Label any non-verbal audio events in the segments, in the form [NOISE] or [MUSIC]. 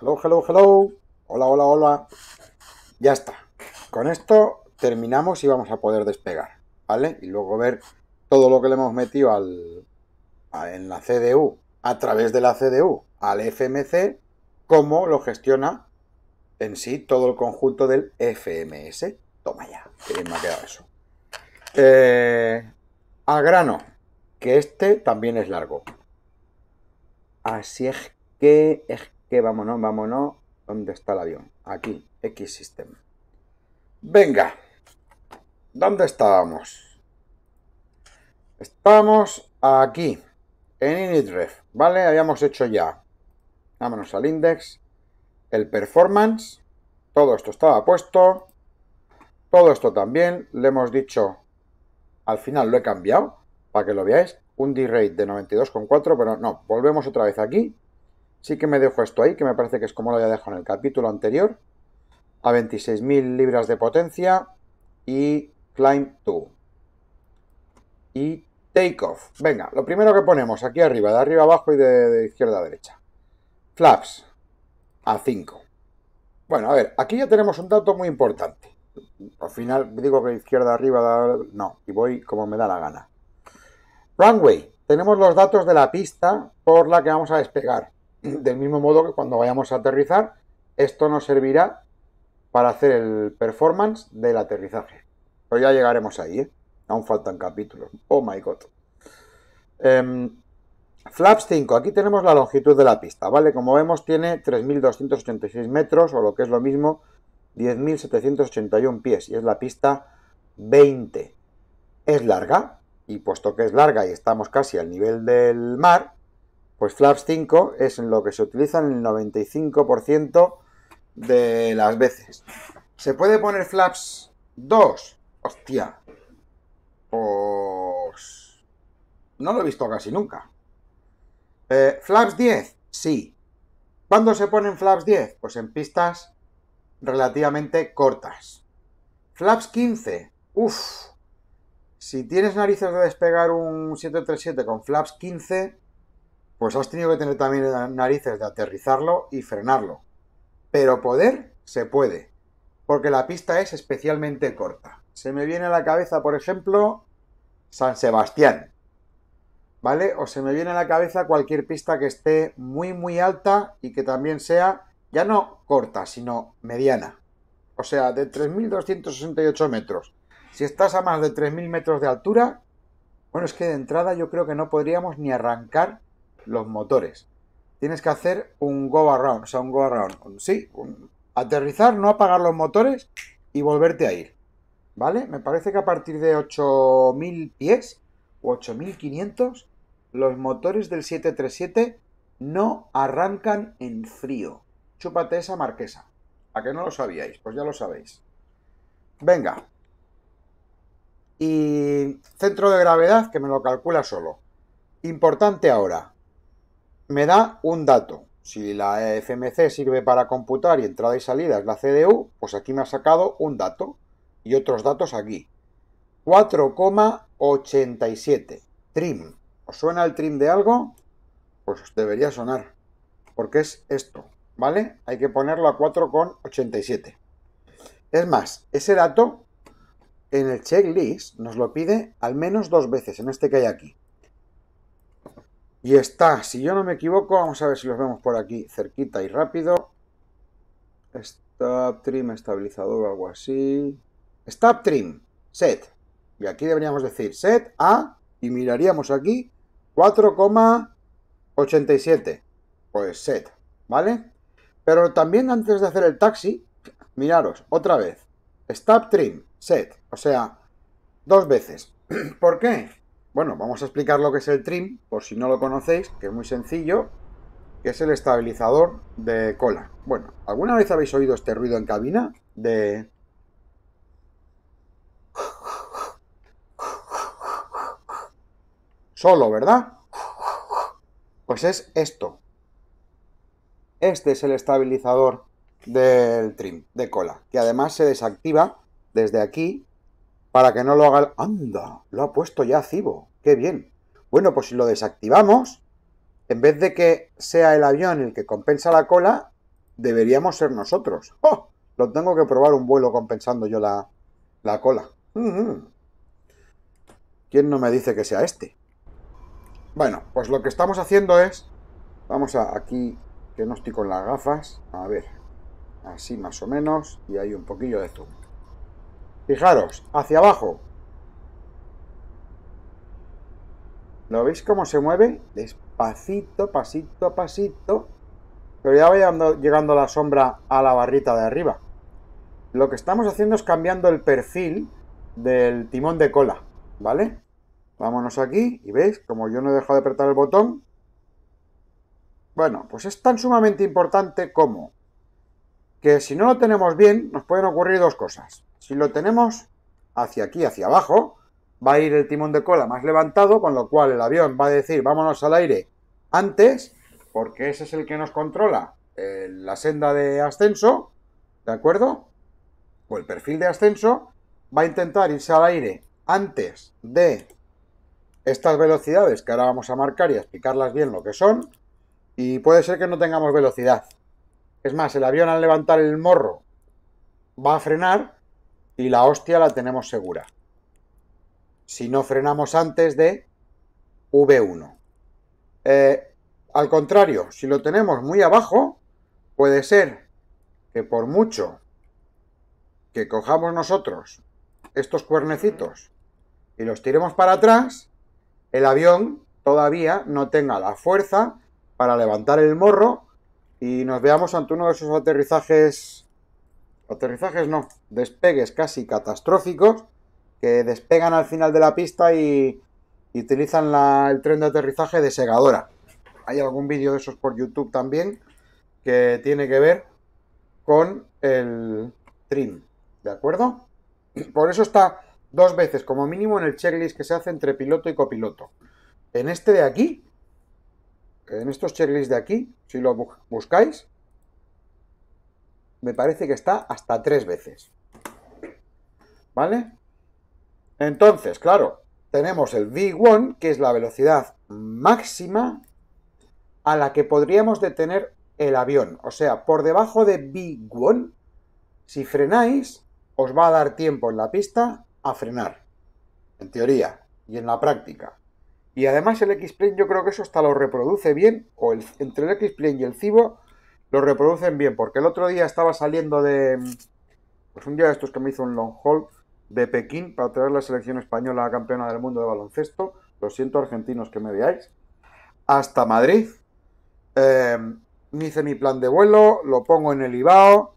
Hello, hello, hello. Hola, hola, hola. Ya está. Con esto terminamos y vamos a poder despegar, ¿vale? Y luego ver todo lo que le hemos metido al, en la CDU, a través de la CDU, al FMC, cómo lo gestiona en sí todo el conjunto del FMS. Toma ya, que bien me ha quedado eso. Eh, a grano, que este también es largo. Así es que, que vámonos, vámonos. ¿Dónde está el avión? Aquí, X System. Venga, ¿dónde estábamos? Estamos aquí, en Initref, ¿vale? Habíamos hecho ya. Vámonos al index, el performance, todo esto estaba puesto, todo esto también, le hemos dicho, al final lo he cambiado, para que lo veáis, un D-Rate de 92,4, pero no, volvemos otra vez aquí, Sí que me dejo esto ahí, que me parece que es como lo había dejado en el capítulo anterior, a 26.000 libras de potencia y climb to. Y take off. Venga, lo primero que ponemos aquí arriba, de arriba abajo y de, de izquierda a derecha. Flaps a 5. Bueno, a ver, aquí ya tenemos un dato muy importante. Al final digo que izquierda arriba, no, y voy como me da la gana. Runway, tenemos los datos de la pista por la que vamos a despegar. Del mismo modo que cuando vayamos a aterrizar, esto nos servirá para hacer el performance del aterrizaje. Pero ya llegaremos ahí, ¿eh? Aún faltan capítulos. Oh my god. Em, flaps 5. Aquí tenemos la longitud de la pista, ¿vale? Como vemos tiene 3.286 metros, o lo que es lo mismo, 10.781 pies. Y es la pista 20. Es larga, y puesto que es larga y estamos casi al nivel del mar, pues Flaps 5 es lo que se utiliza en el 95% de las veces. ¿Se puede poner Flaps 2? Hostia. Pues... No lo he visto casi nunca. Eh, ¿Flaps 10? Sí. ¿Cuándo se ponen Flaps 10? Pues en pistas relativamente cortas. Flaps 15. Uf. Si tienes narices de despegar un 737 con Flaps 15, pues has tenido que tener también narices de aterrizarlo y frenarlo. Pero poder se puede, porque la pista es especialmente corta. Se me viene a la cabeza, por ejemplo, San Sebastián, ¿vale? O se me viene a la cabeza cualquier pista que esté muy, muy alta y que también sea, ya no corta, sino mediana. O sea, de 3.268 metros. Si estás a más de 3.000 metros de altura, bueno, es que de entrada yo creo que no podríamos ni arrancar los motores. Tienes que hacer un go around, o sea, un go around, sí, aterrizar, no apagar los motores y volverte a ir. ¿Vale? Me parece que a partir de 8000 pies o 8500, los motores del 737 no arrancan en frío. Chúpate esa marquesa. ¿A que no lo sabíais? Pues ya lo sabéis. Venga. Y centro de gravedad que me lo calcula solo. Importante ahora me da un dato. Si la FMC sirve para computar y entrada y salida es la CDU, pues aquí me ha sacado un dato y otros datos aquí. 4,87. Trim. ¿Os suena el trim de algo? Pues debería sonar. Porque es esto, ¿vale? Hay que ponerlo a 4,87. Es más, ese dato en el checklist nos lo pide al menos dos veces, en este que hay aquí. Y está, si yo no me equivoco, vamos a ver si los vemos por aquí, cerquita y rápido. Stop trim, estabilizador algo así. Stop trim, set. Y aquí deberíamos decir set a, y miraríamos aquí, 4,87. Pues set, ¿vale? Pero también antes de hacer el taxi, miraros, otra vez. Stop trim, set. O sea, dos veces. [CLEARS THROAT] ¿Por qué? Bueno, vamos a explicar lo que es el trim, por si no lo conocéis, que es muy sencillo, que es el estabilizador de cola. Bueno, ¿alguna vez habéis oído este ruido en cabina? De... Solo, ¿verdad? Pues es esto. Este es el estabilizador del trim de cola, que además se desactiva desde aquí para que no lo haga el... ¡Anda! Lo ha puesto ya Cibo. ¡Qué bien! Bueno, pues si lo desactivamos, en vez de que sea el avión el que compensa la cola, deberíamos ser nosotros. ¡Oh! Lo tengo que probar un vuelo compensando yo la, cola. ¿Quién no me dice que sea este? Bueno, pues lo que estamos haciendo es... Vamos a aquí, que no estoy con las gafas. A ver, así más o menos. Y hay un poquillo de zoom. Fijaros, hacia abajo. ¿Lo veis cómo se mueve? Despacito, pasito pasito. Pero ya va llegando, la sombra a la barrita de arriba. Lo que estamos haciendo es cambiando el perfil del timón de cola, ¿vale? Vámonos aquí y veis, como yo no he dejado de apretar el botón. Bueno, pues es tan sumamente importante como que si no lo tenemos bien, nos pueden ocurrir dos cosas. Si lo tenemos hacia aquí, hacia abajo, va a ir el timón de cola más levantado, con lo cual el avión va a decir vámonos al aire antes, porque ese es el que nos controla eh, la senda de ascenso, ¿de acuerdo? O el perfil de ascenso, va a intentar irse al aire antes de estas velocidades que ahora vamos a marcar y a explicarlas bien lo que son, y puede ser que no tengamos velocidad. Es más, el avión al levantar el morro va a frenar y la hostia la tenemos segura. Si no frenamos antes de V1. Eh, al contrario, si lo tenemos muy abajo, puede ser que por mucho que cojamos nosotros estos cuernecitos y los tiremos para atrás, el avión todavía no tenga la fuerza para levantar el morro y nos veamos ante uno de esos aterrizajes Aterrizajes no, despegues casi catastróficos que despegan al final de la pista y, utilizan el tren de aterrizaje de segadora. Hay algún vídeo de esos por YouTube también que tiene que ver con el trim, ¿de acuerdo? Por eso está dos veces como mínimo en el checklist que se hace entre piloto y copiloto. En este de aquí, en estos checklists de aquí, si lo buscáis, me parece que está hasta tres veces. ¿Vale? Entonces, claro, tenemos el V1, que es la velocidad máxima a la que podríamos detener el avión. O sea, por debajo de V1, si frenáis, os va a dar tiempo en la pista a frenar. En teoría y en la práctica. Y además el X-Plane yo creo que eso hasta lo reproduce bien, o el, entre el X-Plane y el Cibo lo reproducen bien, porque el otro día estaba saliendo de... Pues un día de estos que me hizo un long haul de Pekín para traer la selección española a campeona del mundo de baloncesto, lo siento argentinos que me veáis, hasta Madrid. Em, me hice mi plan de vuelo, lo pongo en el Ibao.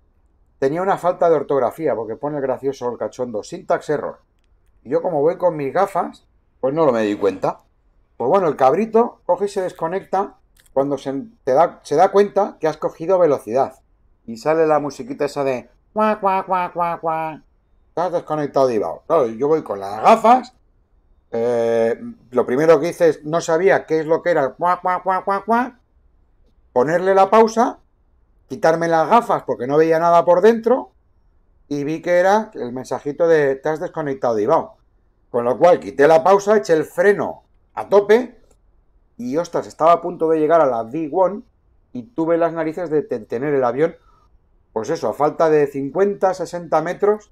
Tenía una falta de ortografía, porque pone el gracioso el cachondo, syntax error. Y yo como voy con mis gafas, pues no lo me di cuenta. Pues bueno, el cabrito coge y se desconecta cuando se, te da, se da cuenta que has cogido velocidad. Y sale la musiquita esa de... Cuá, cuá, cuá, cuá, cuá. Estás desconectado de yo voy con las gafas. Eh, lo primero que hice es, no sabía qué es lo que era. Cuá, cuá, cuá, cuá, cuá. Ponerle la pausa. Quitarme las gafas porque no veía nada por dentro. Y vi que era el mensajito de... Te has desconectado y Con lo cual quité la pausa, eché el freno a tope y ostras, estaba a punto de llegar a la v 1 y tuve las narices de tener el avión, pues eso, a falta de 50, 60 metros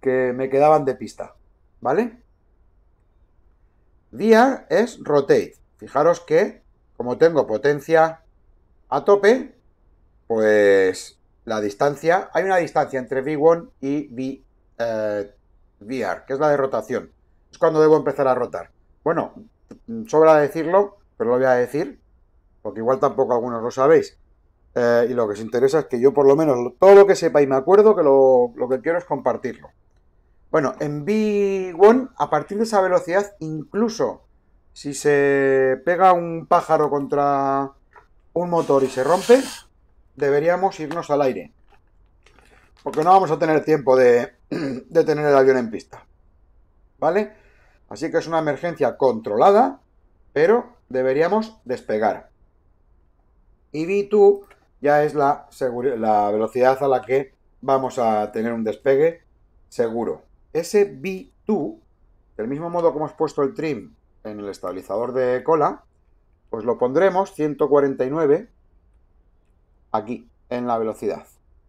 que me quedaban de pista, ¿vale? VR es rotate. Fijaros que, como tengo potencia a tope, pues la distancia, hay una distancia entre V1 y VR, eh, que es la de rotación. Es cuando debo empezar a rotar. Bueno, sobra decirlo pero lo voy a decir, porque igual tampoco algunos lo sabéis. Eh, y lo que os interesa es que yo por lo menos todo lo que sepa y me acuerdo que lo, que quiero es compartirlo. Bueno, en V1, a partir de esa velocidad, incluso si se pega un pájaro contra un motor y se rompe, deberíamos irnos al aire. Porque no vamos a tener tiempo de, [CLEARS THROAT] de tener el avión en pista. ¿Vale? Así que es una emergencia controlada, pero deberíamos despegar. Y V2 ya es la, velocidad a la que vamos a tener un despegue seguro. Ese V2, del mismo modo como hemos puesto el trim en el estabilizador de cola, pues lo pondremos 149 aquí, en la velocidad.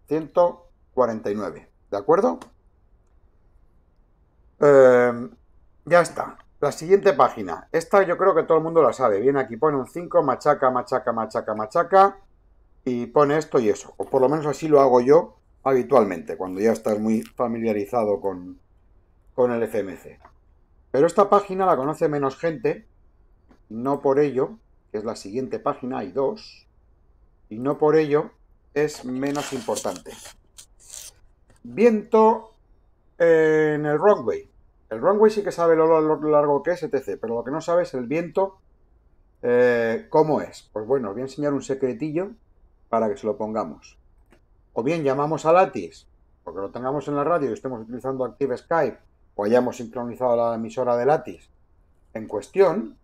149, ¿de acuerdo? Eh, ya está. La siguiente página. Esta yo creo que todo el mundo la sabe. Viene aquí, pone un 5, machaca, machaca, machaca, machaca. Y pone esto y eso. O por lo menos así lo hago yo habitualmente, cuando ya estás muy familiarizado con, el FMC. Pero esta página la conoce menos gente. No por ello, que es la siguiente página, hay dos. Y no por ello es menos importante. Viento en el runway. El runway sí que sabe lo, largo que es, etc. Pero lo que no sabe es el viento, eh, cómo es. Pues bueno, os voy a enseñar un secretillo para que se lo pongamos. O bien llamamos a Latis, porque lo tengamos en la radio y estemos utilizando Active Skype, o hayamos sincronizado la emisora de Latis en cuestión.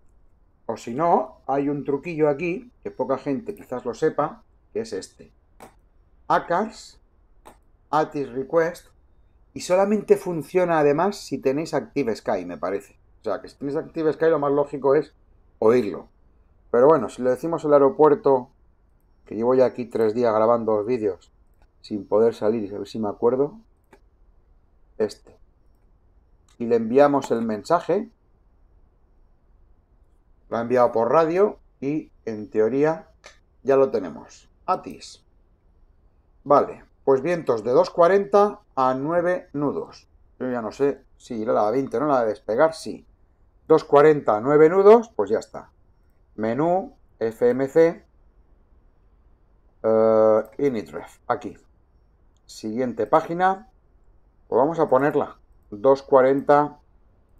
O si no, hay un truquillo aquí, que poca gente quizás lo sepa, que es este. ACARS, ATIS Request, y solamente funciona además si tenéis Active Sky, me parece. O sea, que si tenéis Active Sky lo más lógico es oírlo. Pero bueno, si le decimos al aeropuerto, que llevo ya aquí tres días grabando los vídeos sin poder salir, a ver si me acuerdo. Este. Y le enviamos el mensaje. Lo ha enviado por radio y en teoría ya lo tenemos. Atis. Vale. Pues vientos de 2.40 a 9 nudos. Yo ya no sé si la de 20, ¿no? La de despegar, sí. 2.40 a 9 nudos, pues ya está. Menú, FMC, eh, Initref, aquí. Siguiente página, pues vamos a ponerla. 2.40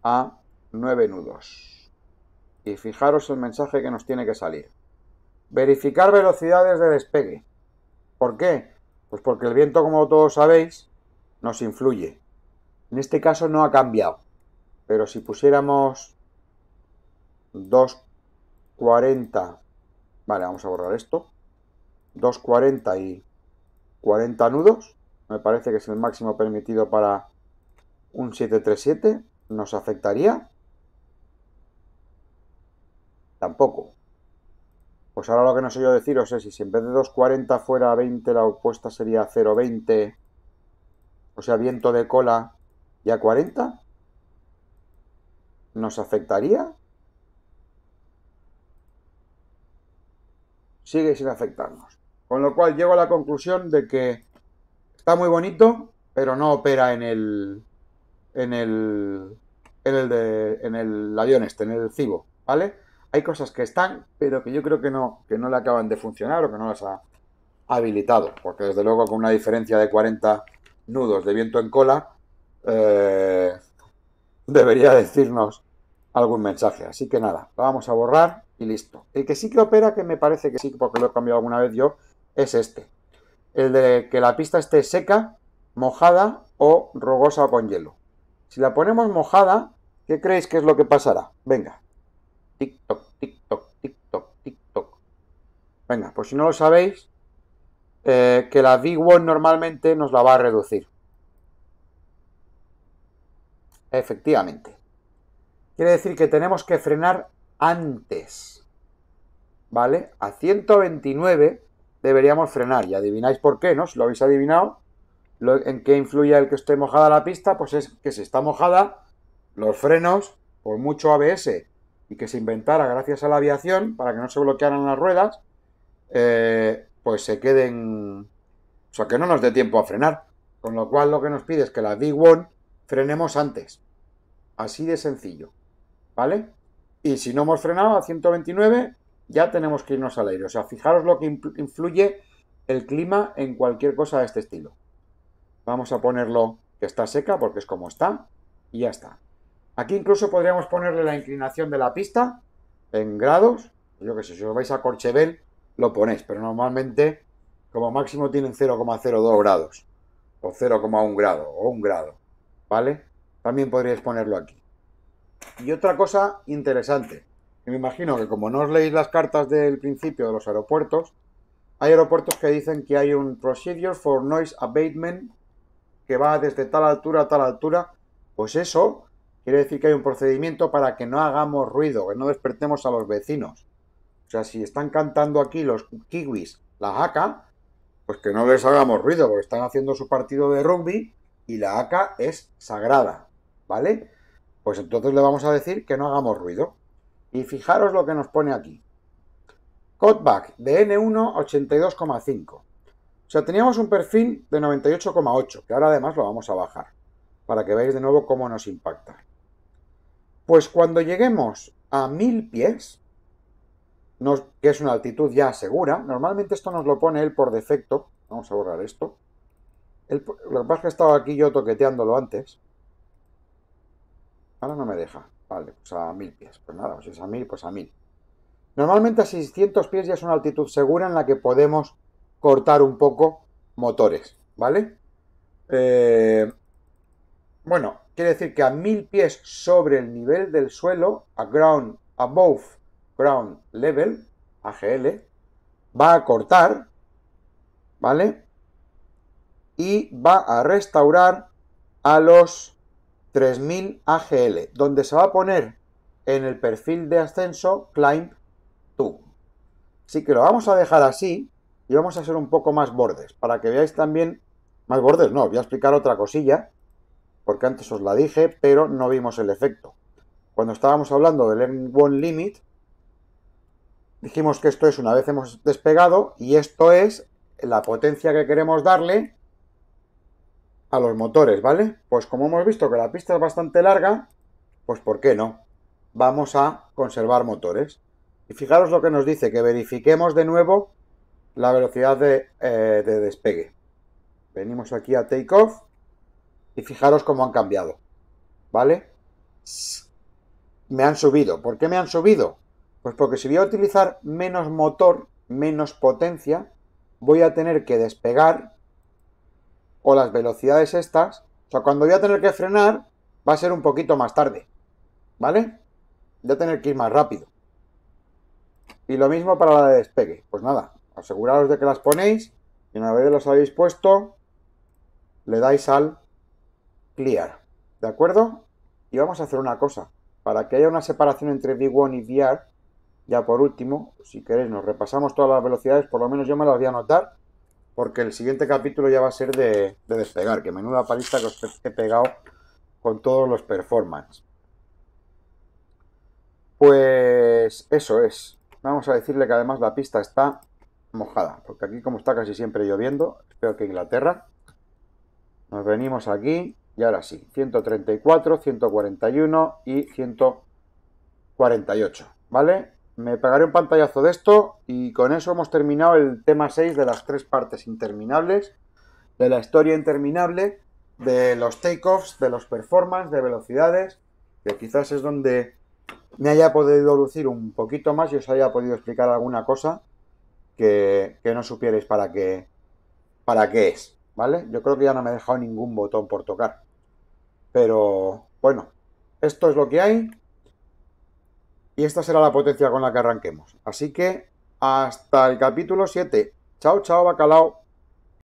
a 9 nudos. Y fijaros el mensaje que nos tiene que salir. Verificar velocidades de despegue. ¿Por qué? Pues porque el viento, como todos sabéis, nos influye. En este caso no ha cambiado. Pero si pusiéramos 2.40, vale, vamos a borrar esto. 2.40 y 40 nudos, me parece que es el máximo permitido para un 737, ¿nos afectaría? Tampoco. Pues ahora lo que no sé yo deciros es si, si en vez de 2.40 fuera 20, la opuesta sería 0.20. O sea, viento de cola y a 40. ¿Nos afectaría? Sigue sin afectarnos. Con lo cual llego a la conclusión de que está muy bonito, pero no opera en el. en el. en el en el avión este, en el cibo, ¿vale? hay cosas que están, pero que yo creo que no, que no le acaban de funcionar o que no las ha habilitado. Porque desde luego con una diferencia de 40 nudos de viento en cola, eh, [LAUGHS] debería decirnos algún mensaje. Así que nada, lo vamos a borrar y listo. El que sí que opera, que me parece que sí, porque lo he cambiado alguna vez yo, es este. El de que la pista esté seca, mojada o rugosa o con hielo. Si la ponemos mojada, ¿qué creéis que es lo que pasará? Venga, TikTok, toc TikTok, TikTok. Venga, pues si no lo sabéis, eh, que la V1 normalmente nos la va a reducir. Efectivamente. Quiere decir que tenemos que frenar antes. ¿Vale? A 129 deberíamos frenar. Y adivináis por qué, ¿no? lo habéis adivinado, en qué influye el que esté mojada la pista, pues es que si está mojada, los frenos, por mucho ABS y que se inventara gracias a la aviación para que no se bloquearan las ruedas, eh, pues se queden... O sea, que no nos dé tiempo a frenar. Con lo cual lo que nos pide es que la Big One frenemos antes. Así de sencillo. ¿Vale? Y si no hemos frenado a 129, ya tenemos que irnos al aire. O sea, fijaros lo que influye el clima en cualquier cosa de este estilo. Vamos a ponerlo que está seca porque es como está y ya está. Aquí incluso podríamos ponerle la inclinación de la pista en grados. Yo que sé, si os vais a Corchevel lo ponéis, pero normalmente como máximo tienen 0,02 grados o 0,1 grado o 1 grado, ¿vale? También podríais ponerlo aquí. Y otra cosa interesante, que me imagino que como no os leéis las cartas del principio de los aeropuertos, hay aeropuertos que dicen que hay un Procedure for Noise Abatement que va desde tal altura a tal altura, pues eso Quiere decir que hay un procedimiento para que no hagamos ruido, que no despertemos a los vecinos. O sea, si están cantando aquí los kiwis la haka, pues que no les hagamos ruido, porque están haciendo su partido de rugby y la haka es sagrada, ¿vale? Pues entonces le vamos a decir que no hagamos ruido. Y fijaros lo que nos pone aquí. Cutback de N1 82,5. O sea, teníamos un perfil de 98,8, que ahora además lo vamos a bajar, para que veáis de nuevo cómo nos impacta. Pues cuando lleguemos a mil pies, nos, que es una altitud ya segura, normalmente esto nos lo pone él por defecto, vamos a borrar esto, el, lo que pasa es que estaba aquí yo toqueteándolo antes, ahora no me deja, vale, pues a mil pies, pues nada, si es a mil, pues a mil. Normalmente a 600 pies ya es una altitud segura en la que podemos cortar un poco motores, ¿vale? Eh, bueno, quiere decir que a mil pies sobre el nivel del suelo, a ground above ground level, AGL, va a cortar, ¿vale? Y va a restaurar a los 3000 AGL, donde se va a poner en el perfil de ascenso Climb to. Así que lo vamos a dejar así y vamos a hacer un poco más bordes, para que veáis también, más bordes no, voy a explicar otra cosilla porque antes os la dije, pero no vimos el efecto. Cuando estábamos hablando del n One Limit, dijimos que esto es una vez hemos despegado y esto es la potencia que queremos darle a los motores, ¿vale? Pues como hemos visto que la pista es bastante larga, pues ¿por qué no? Vamos a conservar motores. Y fijaros lo que nos dice, que verifiquemos de nuevo la velocidad de, eh, de despegue. Venimos aquí a takeoff y fijaros cómo han cambiado. ¿Vale? Me han subido. ¿Por qué me han subido? Pues porque si voy a utilizar menos motor, menos potencia, voy a tener que despegar o las velocidades estas. O sea, cuando voy a tener que frenar, va a ser un poquito más tarde. ¿Vale? Voy a tener que ir más rápido. Y lo mismo para la de despegue. Pues nada, aseguraros de que las ponéis y una vez las habéis puesto, le dais al ¿de acuerdo? Y vamos a hacer una cosa, para que haya una separación entre V1 y VR, ya por último, si queréis nos repasamos todas las velocidades, por lo menos yo me las voy a anotar, porque el siguiente capítulo ya va a ser de, de despegar, que menuda paliza que os he pegado con todos los performance. Pues eso es. Vamos a decirle que además la pista está mojada, porque aquí como está casi siempre lloviendo, espero que Inglaterra, nos venimos aquí, y ahora sí, 134, 141 y 148, ¿vale? Me pegaré un pantallazo de esto y con eso hemos terminado el tema 6 de las tres partes interminables, de la historia interminable, de los takeoffs, de los performance, de velocidades, que quizás es donde me haya podido lucir un poquito más y os haya podido explicar alguna cosa que, que no supierais para qué, para qué es. ¿vale? Yo creo que ya no me he dejado ningún botón por tocar. Pero bueno, esto es lo que hay. Y esta será la potencia con la que arranquemos. Así que hasta el capítulo 7. Chao, chao, bacalao.